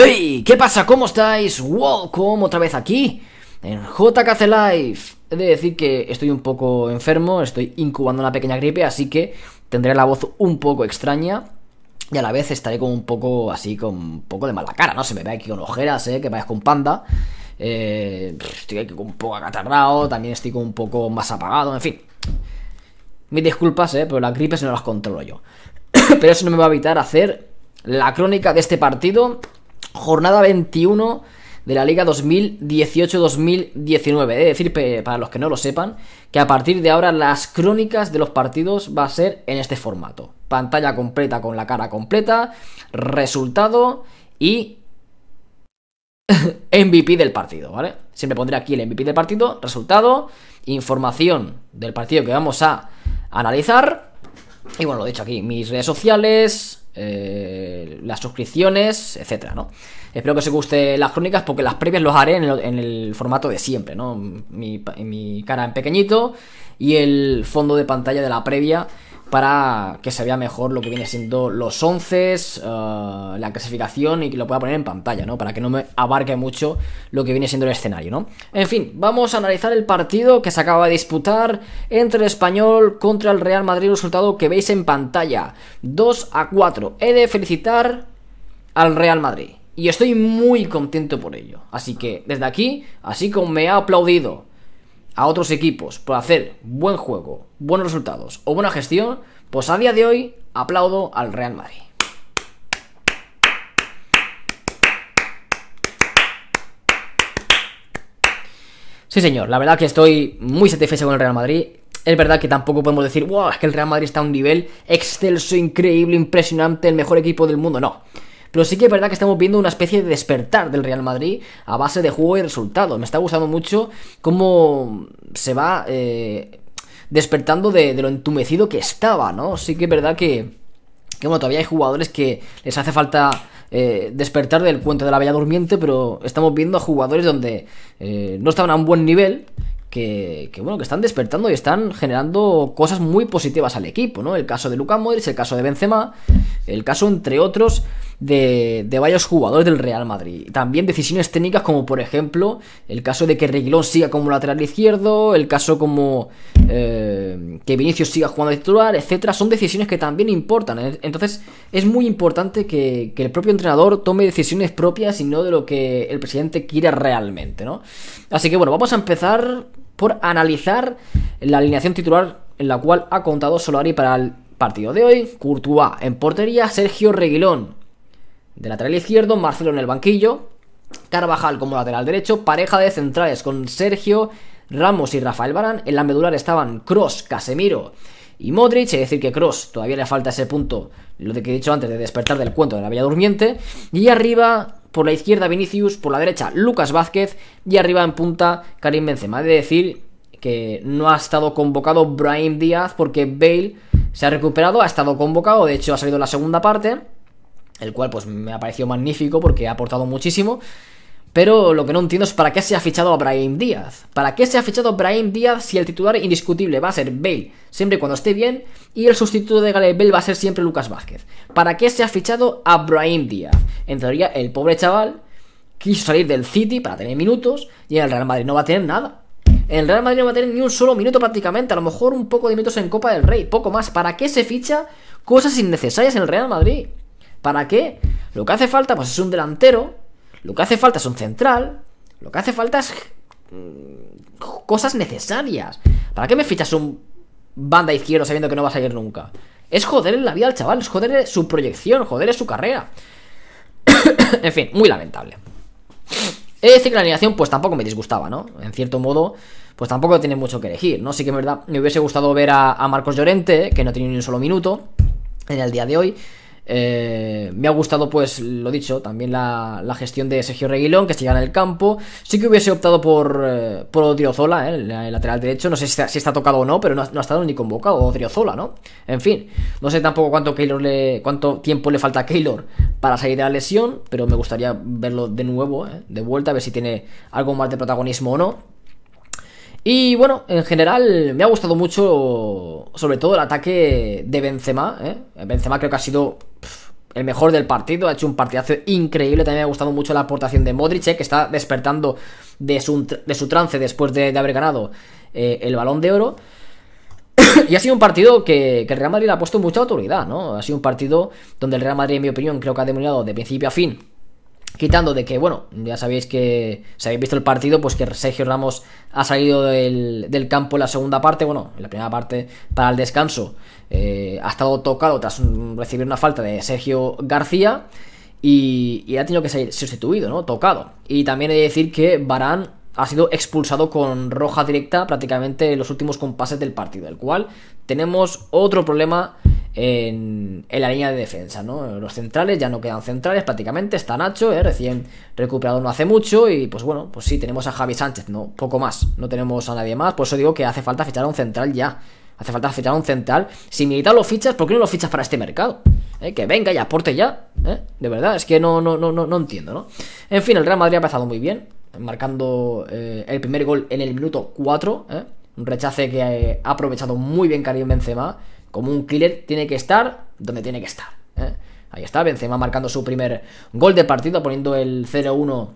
¡Hey! ¿Qué pasa? ¿Cómo estáis? Welcome otra vez aquí en JKC Live. He de decir que estoy un poco enfermo, estoy incubando una pequeña gripe, así que tendré la voz un poco extraña. Y a la vez estaré con un poco así, con un poco de mala cara, ¿no? Se me ve aquí con ojeras, ¿eh? Que vayas con panda. Eh, estoy aquí un poco acatarrado, también estoy como un poco más apagado, en fin. Mis disculpas, ¿eh? Pero las gripes no las controlo yo. Pero eso no me va a evitar hacer la crónica de este partido jornada 21 de la Liga 2018-2019. Es decir, para los que no lo sepan, que a partir de ahora las crónicas de los partidos va a ser en este formato. Pantalla completa con la cara completa, resultado y MVP del partido, ¿vale? Siempre pondré aquí el MVP del partido, resultado, información del partido que vamos a analizar y bueno, lo he dicho aquí, mis redes sociales, eh, las suscripciones, etcétera, Espero que os guste las crónicas porque las previas los haré en el, formato de siempre, ¿no? mi cara en pequeñito y el fondo de pantalla de la previa para que se vea mejor lo que viene siendo los 11, eh, la clasificación y que lo pueda poner en pantalla, ¿no? Para que no me abarque mucho lo que viene siendo el escenario, ¿no? En fin, vamos a analizar el partido que se acaba de disputar entre el Español contra el Real Madrid, resultado que veis en pantalla, 2 a 4. He de felicitar al Real Madrid. Y estoy muy contento por ello. Así que desde aquí, así como me ha aplaudido a otros equipos por hacer buen juego, buenos resultados o buena gestión, pues a día de hoy aplaudo al Real Madrid. Sí, señor, la verdad que estoy muy satisfecho con el Real Madrid. Es verdad que tampoco podemos decir, wow, es que el Real Madrid está a un nivel excelso, increíble, impresionante, el mejor equipo del mundo. No. Pero sí que es verdad que estamos viendo una especie de despertar del Real Madrid a base de juego y resultado Me está gustando mucho cómo se va eh, despertando de, lo entumecido que estaba, ¿no? Sí que es verdad que que bueno, todavía hay jugadores que les hace falta eh, despertar del cuento de la bella durmiente, pero estamos viendo a jugadores donde eh, no estaban a un buen nivel. Que, que, bueno, que están despertando y están generando cosas muy positivas al equipo, ¿no? El caso de Luka Modric, el caso de Benzema, el caso, entre otros, de, varios jugadores del Real Madrid. También decisiones técnicas como por ejemplo el caso de que Reguilón siga como lateral izquierdo, el caso como eh, que Vinicius siga jugando de titular, etcétera. Son decisiones que también importan. Entonces es muy importante que, el propio entrenador tome decisiones propias y no de lo que el presidente quiere realmente, ¿no? Así que bueno, vamos a empezar por analizar la alineación titular en la cual ha contado Solari para el partido de hoy. Courtois en portería, Sergio Reguilón de lateral izquierdo, Marcelo en el banquillo, Carvajal como lateral derecho, pareja de centrales con Sergio Ramos y Rafael Barán. En la medular estaban Cross, Casemiro y Modric. Es decir, que Cross todavía le falta ese punto, lo de que he dicho antes, de despertar del cuento de la Bella Durmiente. Y arriba, por la izquierda, Vinicius, por la derecha, Lucas Vázquez. Y arriba en punta, Karim Benzema. de decir que no ha estado convocado Brian Díaz porque Bale se ha recuperado, ha estado convocado, de hecho ha salido la segunda parte el cual pues me ha parecido magnífico porque ha aportado muchísimo. Pero lo que no entiendo es para qué se ha fichado a Brahim Díaz. ¿Para qué se ha fichado a Brahim Díaz si el titular indiscutible va a ser Bale, siempre cuando esté bien, y el sustituto de Gareth Bale va a ser siempre Lucas Vázquez? ¿Para qué se ha fichado a Brahim Díaz? En teoría, el pobre chaval quiso salir del City para tener minutos y en el Real Madrid no va a tener nada. En el Real Madrid no va a tener ni un solo minuto prácticamente, a lo mejor un poco de minutos en Copa del Rey, poco más. ¿Para qué se ficha cosas innecesarias en el Real Madrid? ¿Para qué? Lo que hace falta pues, es un delantero, lo que hace falta es un central, lo que hace falta es mm, cosas necesarias. ¿Para qué me fichas un banda izquierdo sabiendo que no vas a ir nunca? Es joder en la vida al chaval, es joder su proyección, es su carrera. en fin, muy lamentable. He de decir que la pues tampoco me disgustaba, ¿no? En cierto modo, pues tampoco tiene mucho que elegir, ¿no? Sí que es verdad, me hubiese gustado ver a, a Marcos Llorente, que no tenía ni un solo minuto en el día de hoy. Eh, me ha gustado, pues, lo dicho, también la, gestión de Sergio Reguilón, que se llega en el campo. Sí que hubiese optado por, eh, por Odriozola, eh, el, lateral derecho. No sé si está, tocado o no, pero no, ha, estado ni convocado. Odriozola, ¿no? En fin, no sé tampoco cuánto, Keylor le, cuánto tiempo le falta a Keylor para salir de la lesión, pero me gustaría verlo de nuevo, de vuelta, a ver si tiene algo más de protagonismo o no. Y bueno, en general me ha gustado mucho, sobre todo el ataque de Benzema. ¿eh? Benzema creo que ha sido el mejor del partido, ha hecho un partidazo increíble. También me ha gustado mucho la aportación de Modric, ¿eh? que está despertando de su, trance después de, haber ganado eh, el balón de oro. y ha sido un partido que, el Real Madrid le ha puesto mucha autoridad, ¿no? Ha sido un partido donde el Real Madrid, en mi opinión, creo que ha demolido de principio a fin Quitando de que, bueno, ya sabéis que si habéis visto el partido, pues que Sergio Ramos ha salido del, campo en la segunda parte, bueno, en la primera parte para el descanso, eh, ha estado tocado tras recibir una falta de Sergio García y, ha tenido que ser sustituido, ¿no? Tocado. Y también he de decir que Barán ha sido expulsado con roja directa prácticamente en los últimos compases del partido, el cual tenemos otro problema en, la línea de defensa, ¿no? Los centrales ya no quedan centrales prácticamente, está Nacho, eh, recién recuperado no hace mucho y pues bueno, pues sí, tenemos a Javi Sánchez, ¿no? Poco más, no tenemos a nadie más, por eso digo que hace falta fichar a un central ya. Hace falta fichar a un central. Si Militar lo fichas, ¿por qué no lo fichas para este mercado? Eh, que venga y aporte ya. Eh, de verdad, es que no, no, no, no, entiendo, ¿no? En fin, el Real Madrid ha empezado muy bien, marcando el primer gol en el minuto 4. Un rechace que ha aprovechado muy bien Karim Benzema como un killer, tiene que estar donde tiene que estar. ¿eh? Ahí está, Benzema marcando su primer gol de partido, poniendo el 0-1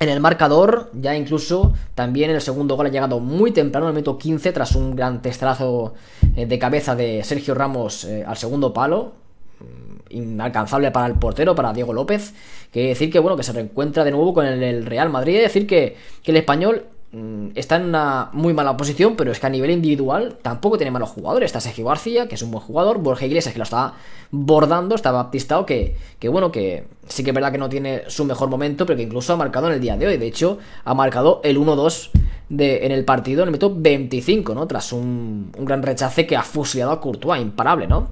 en el marcador. Ya incluso también el segundo gol ha llegado muy temprano, en el minuto 15, tras un gran testrazo eh, de cabeza de Sergio Ramos eh, al segundo palo. Mm, inalcanzable para el portero, para Diego López. Que decir que bueno, que se reencuentra de nuevo con el, Real Madrid. Decir que, que el español Mm, está en una muy mala posición, pero es que a nivel individual tampoco tiene malos jugadores. Está Sergio García, que es un buen jugador, Borja Iglesias, que lo está bordando, está baptistado, que, que bueno, que sí que es verdad que no tiene su mejor momento, pero que incluso ha marcado en el día de hoy. De hecho, ha marcado el 1-2 en el partido en el minuto 25, ¿no? Tras un, gran rechace que ha fusilado a Courtois, imparable, ¿no?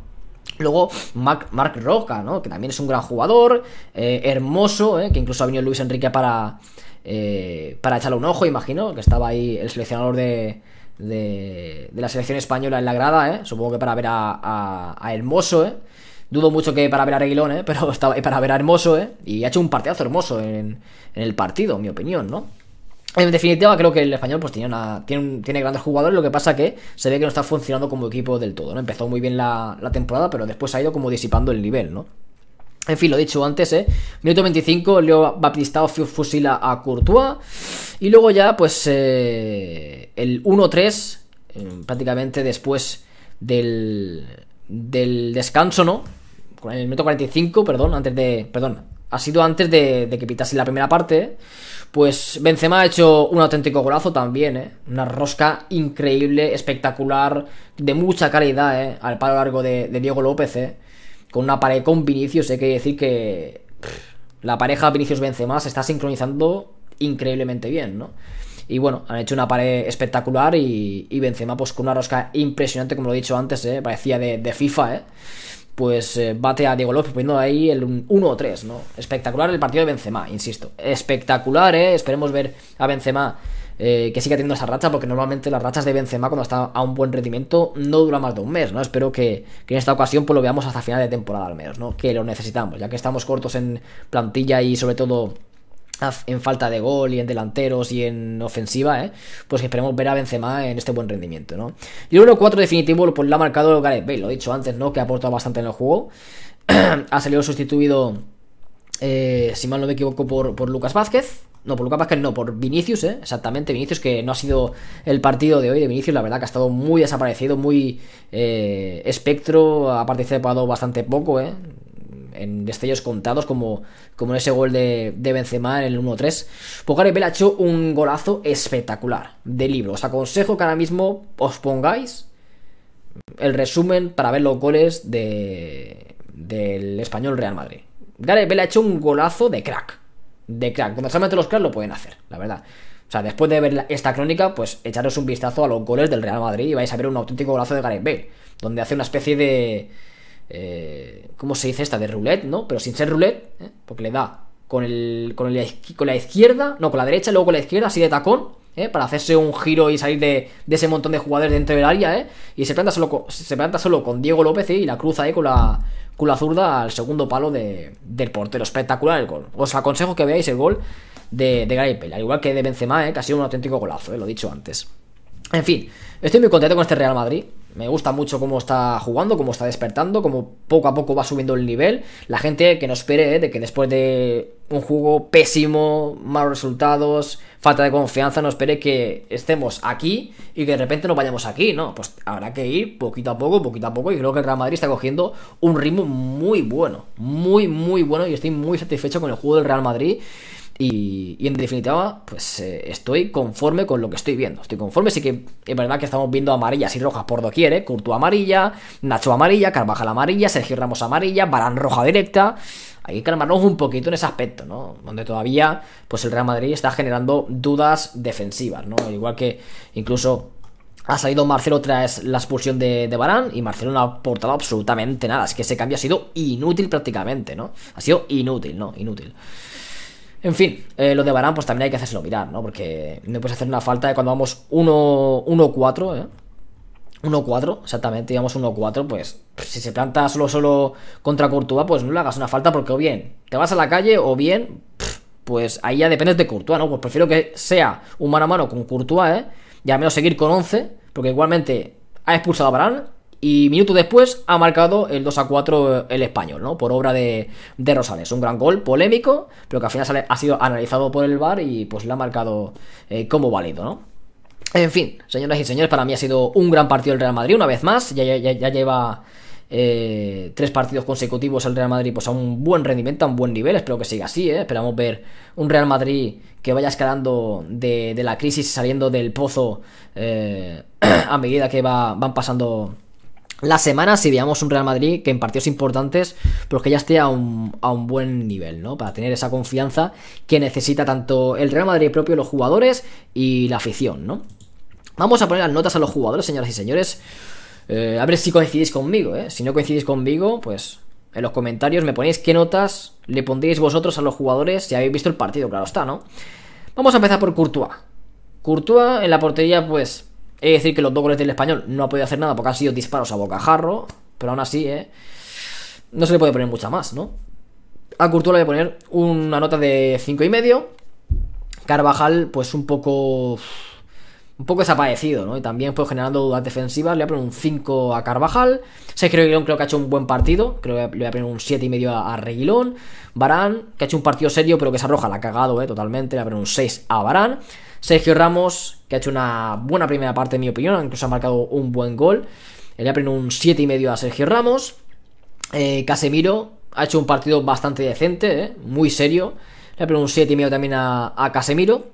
Luego Mark, Roca, ¿no? Que también es un gran jugador, eh, hermoso, ¿eh? que incluso ha venido Luis Enrique para, eh, para echarle un ojo, imagino, que estaba ahí el seleccionador de, de, la selección española en la grada, ¿eh? supongo que para ver a, a, Hermoso, ¿eh? Dudo mucho que para ver a Reguilón, ¿eh? pero estaba ahí para ver a Hermoso, ¿eh? y ha hecho un partidazo hermoso en, el partido, en mi opinión, ¿no? En definitiva, creo que el español pues tiene, una, tiene, tiene, grandes jugadores, lo que pasa que se ve que no está funcionando como equipo del todo, ¿no? Empezó muy bien la, la temporada, pero después ha ido como disipando el nivel, ¿no? En fin, lo dicho antes, ¿eh? Minuto 25, Leo Baptistao fusila a Courtois. Y luego ya, pues, eh, el 1-3, eh, prácticamente después del, del descanso, ¿no? Con el minuto 45, perdón, antes de... Perdón, ha sido antes de, que pitase la primera parte, ¿eh? Pues Benzema ha hecho un auténtico golazo también, ¿eh? Una rosca increíble, espectacular, de mucha calidad, ¿eh? Al palo largo de, de Diego López, ¿eh? con una pared con Vinicius, hay que decir que la pareja Vinicius-Benzema se está sincronizando increíblemente bien, ¿no? Y bueno, han hecho una pared espectacular y, Benzema pues con una rosca impresionante, como lo he dicho antes, ¿eh? parecía de, FIFA, ¿eh? Pues eh, bate a Diego López poniendo ahí el 1-3, ¿no? Espectacular el partido de Benzema, insisto. Espectacular, ¿eh? Esperemos ver a Benzema eh, que siga teniendo esa racha, porque normalmente las rachas de Benzema cuando está a un buen rendimiento no dura más de un mes, ¿no? Espero que, en esta ocasión pues lo veamos hasta final de temporada al menos, ¿no? Que lo necesitamos, ya que estamos cortos en plantilla y sobre todo en falta de gol y en delanteros y en ofensiva, ¿eh? pues esperemos ver a Benzema en este buen rendimiento. ¿no? Y el 4 definitivo pues, lo ha marcado Gareth lo he dicho antes, ¿no? que ha aportado bastante en el juego. ha salido sustituido, eh, si mal no me equivoco, por, por Lucas Vázquez, no, por Lucas que no, por Vinicius, ¿eh? exactamente, Vinicius, que no ha sido el partido de hoy de Vinicius, la verdad que ha estado muy desaparecido, muy eh, espectro, ha participado bastante poco, ¿eh? en destellos contados, como, como en ese gol de, de Benzema en el 1-3. Pues Gareth ha hecho un golazo espectacular de libro. Os aconsejo que ahora mismo os pongáis el resumen para ver los goles del español Real Madrid. Gareth Bale ha hecho un golazo de crack de Crack. solamente los Crack lo pueden hacer, la verdad. O sea, después de ver esta crónica, pues echaros un vistazo a los goles del Real Madrid y vais a ver un auténtico golazo de Gareth Bale, donde hace una especie de... Eh, ¿Cómo se dice esta? De roulette, ¿no? Pero sin ser roulette, ¿eh? porque le da con, el, con, la izquierda, no, con la derecha, luego con la izquierda, así de tacón, ¿eh? para hacerse un giro y salir de, ese montón de jugadores dentro del área, ¿eh? y se planta solo con, se planta solo con Diego López ¿eh? y la cruza ahí con la, Cula zurda al segundo palo de, del portero. Espectacular el gol. Os aconsejo que veáis el gol de, de Gary al igual que de Benzema, eh, que ha sido un auténtico golazo, eh, lo he dicho antes. En fin, estoy muy contento con este Real Madrid. Me gusta mucho cómo está jugando, cómo está despertando, cómo poco a poco va subiendo el nivel. La gente que no espere eh, de que después de un juego pésimo, malos resultados, falta de confianza, no espere que estemos aquí y que de repente no vayamos aquí, ¿no? Pues habrá que ir poquito a poco, poquito a poco. Y creo que el Real Madrid está cogiendo un ritmo muy bueno, muy, muy bueno. Y estoy muy satisfecho con el juego del Real Madrid. Y, en definitiva, pues eh, estoy conforme con lo que estoy viendo. Estoy conforme, sí que es verdad que estamos viendo amarillas y rojas por doquier, ¿eh? amarilla, Nacho amarilla, Carvajal amarilla, Sergio Ramos amarilla, Barán roja directa hay que calmarnos un poquito en ese aspecto, ¿no? Donde todavía, pues el Real Madrid está generando dudas defensivas, ¿no? Igual que incluso ha salido Marcelo tras la expulsión de, de Barán y Marcelo no ha aportado absolutamente nada. Es que ese cambio ha sido inútil prácticamente, ¿no? Ha sido inútil, ¿no? Inútil. En fin, eh, lo de Barán pues también hay que hacérselo mirar, ¿no? Porque no puedes hacer una falta de cuando vamos 1-4, ¿eh? 1-4, exactamente, digamos 1-4, pues, pues, si se planta solo solo contra Courtois, pues no le hagas una falta porque o bien te vas a la calle o bien, pues ahí ya dependes de Courtois, ¿no? Pues prefiero que sea un mano a mano con Courtois, ¿eh? Y al menos seguir con 11, porque igualmente ha expulsado a Barán, y minuto después ha marcado el 2 a 4 eh, el español, ¿no? Por obra de, Rosales. Un gran gol polémico, pero que al final ha sido analizado por el VAR y pues le ha marcado eh, como válido, ¿no? En fin, señoras y señores, para mí ha sido un gran partido el Real Madrid, una vez más, ya, lleva eh, tres partidos consecutivos el Real Madrid pues a un buen rendimiento, a un buen nivel, espero que siga así, ¿eh? esperamos ver un Real Madrid que vaya escalando de, la crisis, saliendo del pozo a medida que van pasando la semana si veamos un Real Madrid que en partidos importantes, pues que ya esté a un, buen nivel, ¿no? Para tener esa confianza que necesita tanto el Real Madrid propio, los jugadores y la afición, ¿no? Vamos a poner las notas a los jugadores, señoras y señores. Eh, a ver si coincidís conmigo, ¿eh? Si no coincidís conmigo, pues en los comentarios me ponéis qué notas le pondréis vosotros a los jugadores si habéis visto el partido, claro está, ¿no? Vamos a empezar por Courtois. Courtois en la portería, pues es decir que los dos goles del español no ha podido hacer nada porque han sido disparos a bocajarro, pero aún así, ¿eh? No se le puede poner mucha más, ¿no? A Courtois le voy a poner una nota de 5,5. Carvajal, pues un poco. Un poco desaparecido, ¿no? Y también, pues generando dudas defensivas, le voy a poner un 5 a Carvajal. Sergio Reguilón creo que ha hecho un buen partido. Creo que le voy a poner un 7,5 a, a Reguilón. Barán, que ha hecho un partido serio, pero que se arroja, la ha cagado, ¿eh? Totalmente. Le voy a poner un 6 a Barán. Sergio Ramos, que ha hecho una buena primera parte, en mi opinión, incluso ha marcado un buen gol. Le ha un 7,5 a Sergio Ramos. Eh, Casemiro ha hecho un partido bastante decente, eh, muy serio. Le ha un 7,5 también a, Casemiro.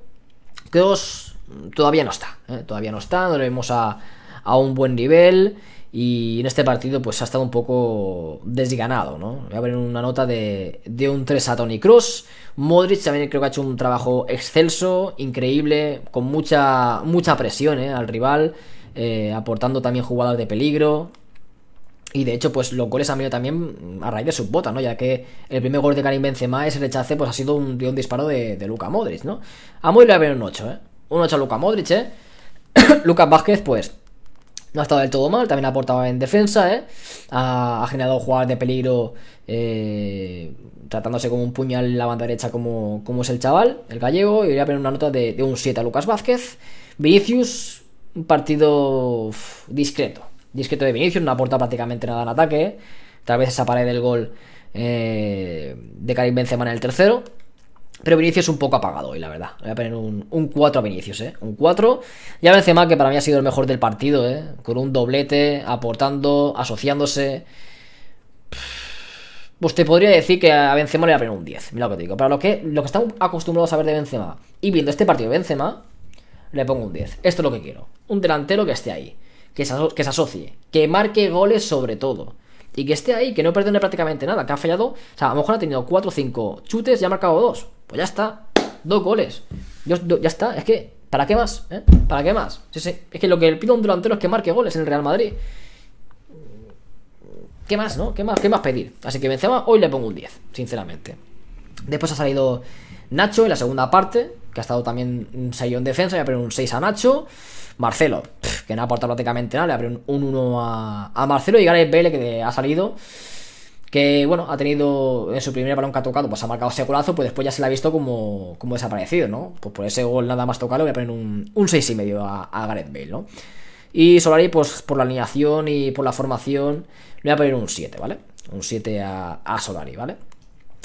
Kroos todavía no está, eh, todavía no está, no lo vemos a, a un buen nivel. Y en este partido pues ha estado un poco desganado, ¿no? Voy a poner una nota de, un 3 a Tony Cruz. Modric también creo que ha hecho un trabajo excelso, increíble, con mucha, mucha presión ¿eh? al rival, eh, aportando también jugadas de peligro. Y de hecho, pues los goles han venido también a raíz de sus botas, ¿no? Ya que el primer gol de Karim Benzema, ese rechace, pues ha sido un, de un disparo de, de Luca Modric, ¿no? A Modric le va a un 8, ¿eh? Un 8 a Luca Modric, ¿eh? Lucas Vázquez, pues no ha estado del todo mal, también ha aportado en defensa, ¿eh? ha, generado jugadas de peligro eh, tratándose como un puñal en la banda derecha como, como es el chaval, el gallego, y voy a poner una nota de, un 7 a Lucas Vázquez. Vinicius, un partido discreto, discreto de Vinicius, no aporta prácticamente nada en ataque, ¿eh? tal vez esa pared del gol de Karim Benzema en el tercero, pero Vinicius es un poco apagado hoy, la verdad. Voy a poner un, 4 a Vinicius, ¿eh? Un 4. Ya Benzema, que para mí ha sido el mejor del partido, ¿eh? Con un doblete, aportando, asociándose. Pues te podría decir que a Benzema le voy a poner un 10. Mira lo que te digo. Para lo que, lo que estamos acostumbrados a ver de Benzema y viendo este partido de Benzema, le pongo un 10. Esto es lo que quiero. Un delantero que esté ahí. Que se, que se asocie. Que marque goles sobre todo y que esté ahí, que no perdone prácticamente nada, que ha fallado, o sea, a lo mejor ha tenido 4 o 5 chutes y ha marcado 2. Pues ya está. Dos goles. ya está. Es que, ¿para qué más? Eh? ¿Para qué más? Sí, sí. Es que lo que le pido un delantero es que marque goles en el Real Madrid. ¿Qué más, no? ¿Qué más, qué más pedir? Así que Benzema hoy le pongo un 10, sinceramente. Después ha salido Nacho en la segunda parte, que ha estado también un en defensa, le ha un 6 a Nacho. Marcelo, que no ha aportado prácticamente nada, le abre un 1 a, a Marcelo y Gareth Bale que ha salido que bueno, ha tenido en su primera balón que ha tocado, pues ha marcado ese golazo, pues después ya se le ha visto como, como desaparecido, ¿no? Pues por ese gol nada más tocado voy a poner un, un y a, a Gareth Bale, ¿no? Y Solari, pues por la alineación y por la formación, le voy a poner un 7, ¿vale? Un 7 a, Solari, ¿vale?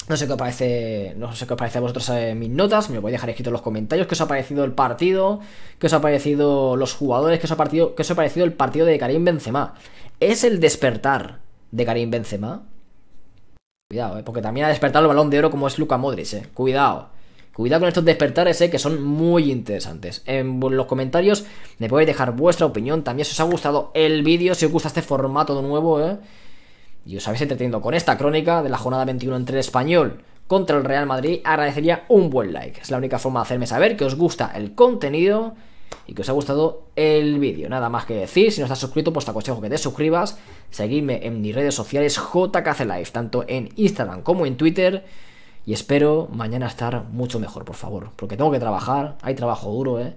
No sé qué os parece, no sé qué os parece a vosotros eh, mis notas, me voy a dejar escrito en los comentarios, qué os ha parecido el partido, qué os ha parecido los jugadores, qué ha, qué os ha parecido el partido de Karim Benzema. ¿Es el despertar de Karim Benzema? Cuidado, eh, porque también ha despertado el balón de oro como es Luca Modric, eh. Cuidado. Cuidado con estos despertares, eh, que son muy interesantes. En los comentarios me podéis dejar vuestra opinión. También si os ha gustado el vídeo, si os gusta este formato de nuevo, ¿eh? y os habéis entretenido con esta crónica de la jornada 21 entre el español contra el Real Madrid, agradecería un buen like. Es la única forma de hacerme saber que os gusta el contenido y que os ha gustado el vídeo. Nada más que decir, si no estás suscrito, pues te aconsejo que te suscribas, seguidme en mis redes sociales JKCLife, tanto en Instagram como en Twitter. Y espero mañana estar mucho mejor, por favor. Porque tengo que trabajar, hay trabajo duro, ¿eh?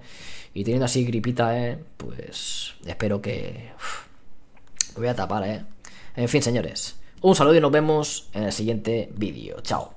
Y teniendo así gripita, ¿eh? Pues espero que... me voy a tapar, ¿eh? En fin, señores. Un saludo y nos vemos en el siguiente vídeo. Chao.